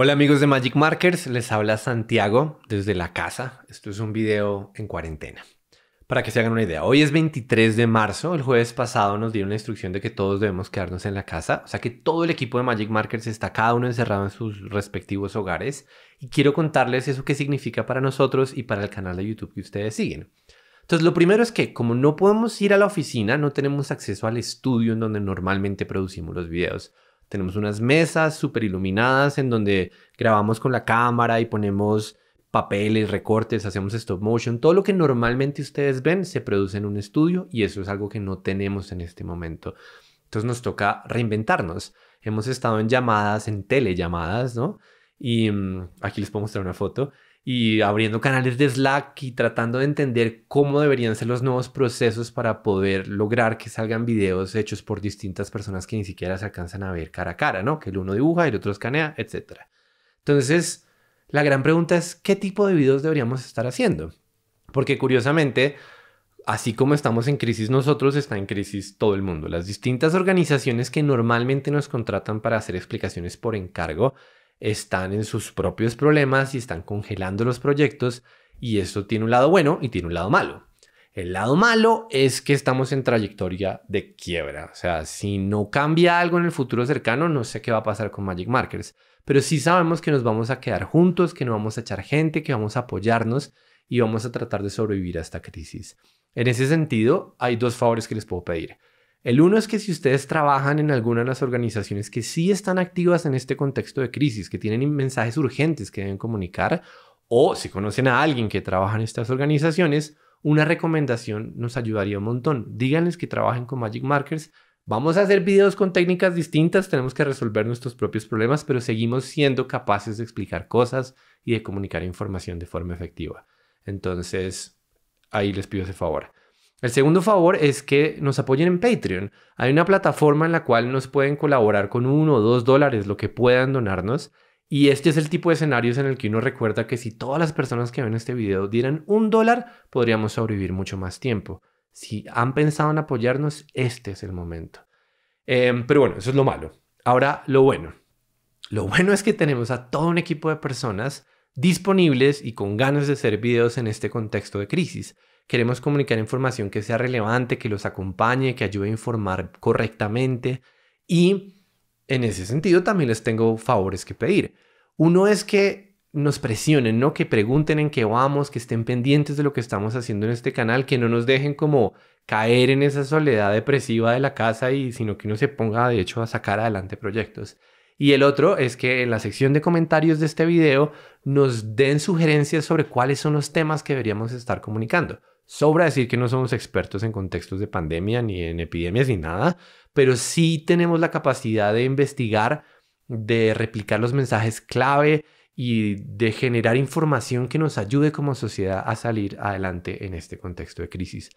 Hola amigos de Magic Markers, les habla Santiago desde la casa. Esto es un video en cuarentena. Para que se hagan una idea, hoy es 23 de marzo, el jueves pasado nos dieron la instrucción de que todos debemos quedarnos en la casa, o sea que todo el equipo de Magic Markers está cada uno encerrado en sus respectivos hogares y quiero contarles eso que significa para nosotros y para el canal de YouTube que ustedes siguen. Entonces lo primero es que como no podemos ir a la oficina, no tenemos acceso al estudio en donde normalmente producimos los videos. Tenemos unas mesas súper iluminadas en donde grabamos con la cámara y ponemos papeles, recortes, hacemos stop motion. Todo lo que normalmente ustedes ven se produce en un estudio y eso es algo que no tenemos en este momento. Entonces nos toca reinventarnos. Hemos estado en llamadas, en telellamadas, ¿no? Y mm, aquí les puedo mostrar una foto y abriendo canales de Slack y tratando de entender cómo deberían ser los nuevos procesos para poder lograr que salgan videos hechos por distintas personas que ni siquiera se alcanzan a ver cara a cara, ¿no? Que el uno dibuja, el otro escanea, etc. Entonces, la gran pregunta es, ¿qué tipo de videos deberíamos estar haciendo? Porque curiosamente, así como estamos en crisis nosotros, está en crisis todo el mundo. Las distintas organizaciones que normalmente nos contratan para hacer explicaciones por encargo están en sus propios problemas y están congelando los proyectos y esto tiene un lado bueno y tiene un lado malo. El lado malo es que estamos en trayectoria de quiebra. O sea, si no cambia algo en el futuro cercano, no sé qué va a pasar con Magic Markers. Pero sí sabemos que nos vamos a quedar juntos, que no vamos a echar gente, que vamos a apoyarnos y vamos a tratar de sobrevivir a esta crisis. En ese sentido, hay dos favores que les puedo pedir. El uno es que si ustedes trabajan en alguna de las organizaciones que sí están activas en este contexto de crisis, que tienen mensajes urgentes que deben comunicar, o si conocen a alguien que trabaja en estas organizaciones, una recomendación nos ayudaría un montón. Díganles que trabajen con Magic Markers. Vamos a hacer videos con técnicas distintas, tenemos que resolver nuestros propios problemas, pero seguimos siendo capaces de explicar cosas y de comunicar información de forma efectiva. Entonces, ahí les pido ese favor. El segundo favor es que nos apoyen en Patreon. Hay una plataforma en la cual nos pueden colaborar con uno o dos dólares, lo que puedan donarnos. Y este es el tipo de escenarios en el que uno recuerda que si todas las personas que ven este video dieran un dólar, podríamos sobrevivir mucho más tiempo. Si han pensado en apoyarnos, este es el momento. Em, pero bueno, eso es lo malo. Ahora, lo bueno. Lo bueno es que tenemos a todo un equipo de personas disponibles y con ganas de hacer videos en este contexto de crisis. Queremos comunicar información que sea relevante, que los acompañe, que ayude a informar correctamente y en ese sentido también les tengo favores que pedir. Uno es que nos presionen, ¿no? Que pregunten en qué vamos, que estén pendientes de lo que estamos haciendo en este canal, que no nos dejen como caer en esa soledad depresiva de la casa y sino que uno se ponga de hecho a sacar adelante proyectos. Y el otro es que en la sección de comentarios de este video nos den sugerencias sobre cuáles son los temas que deberíamos estar comunicando. Sobra decir que no somos expertos en contextos de pandemia ni en epidemias ni nada, pero sí tenemos la capacidad de investigar, de replicar los mensajes clave y de generar información que nos ayude como sociedad a salir adelante en este contexto de crisis.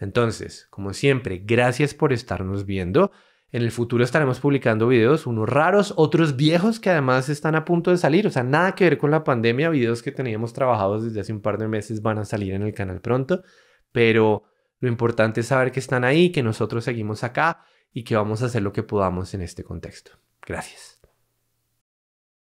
Entonces, como siempre, gracias por estarnos viendo. En el futuro estaremos publicando videos, unos raros, otros viejos que además están a punto de salir. O sea, nada que ver con la pandemia. Videos que teníamos trabajados desde hace un par de meses van a salir en el canal pronto. Pero lo importante es saber que están ahí, que nosotros seguimos acá y que vamos a hacer lo que podamos en este contexto. Gracias.